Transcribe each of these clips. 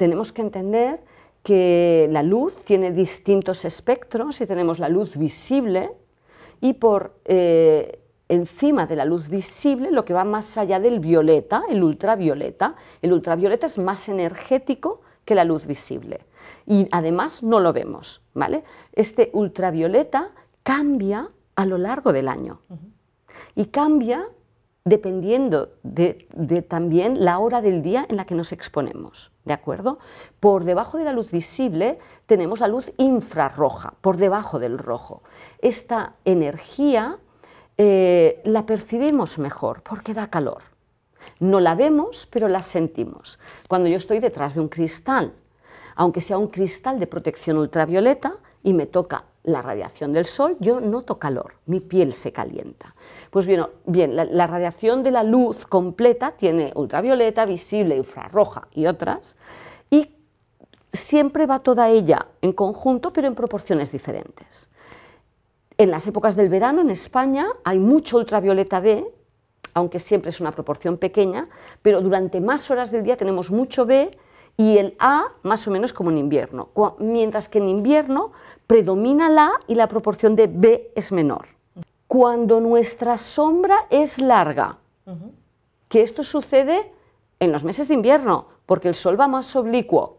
tenemos que entender que la luz tiene distintos espectros y tenemos la luz visible y por eh, encima de la luz visible lo que va más allá del violeta, el ultravioleta. El ultravioleta es más energético que la luz visible y además no lo vemos, ¿vale? Este ultravioleta cambia a lo largo del año y cambia dependiendo de, de, también la hora del día en la que nos exponemos, ¿de acuerdo? Por debajo de la luz visible tenemos la luz infrarroja, por debajo del rojo. Esta energía eh, la percibimos mejor porque da calor. No la vemos, pero la sentimos. Cuando yo estoy detrás de un cristal, aunque sea un cristal de protección ultravioleta y me toca la radiación del sol, yo noto calor, mi piel se calienta. Pues bien, bien la, la, radiación de la luz completa tiene ultravioleta, visible, infrarroja y otras, y siempre va toda ella en conjunto, pero en proporciones diferentes. En las épocas del verano en España hay mucho ultravioleta B, aunque siempre es una proporción pequeña, pero durante más horas del día tenemos mucho B y el A más o menos como en invierno, mientras que en invierno predomina la A y la proporción de B es menor. Cuando nuestra sombra es larga, que esto sucede en los meses de invierno, porque el sol va más oblicuo,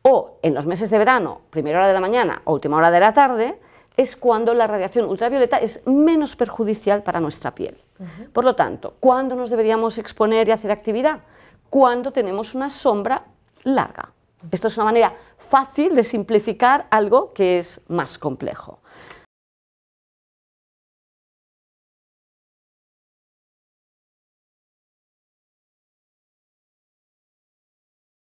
o en los meses de verano, primera hora de la mañana o última hora de la tarde, es cuando la radiación ultravioleta es menos perjudicial para nuestra piel. Por lo tanto, ¿cuándo nos deberíamos exponer y hacer actividad? Cuando tenemos una sombra larga. Esto es una manera fácil de simplificar algo que es más complejo.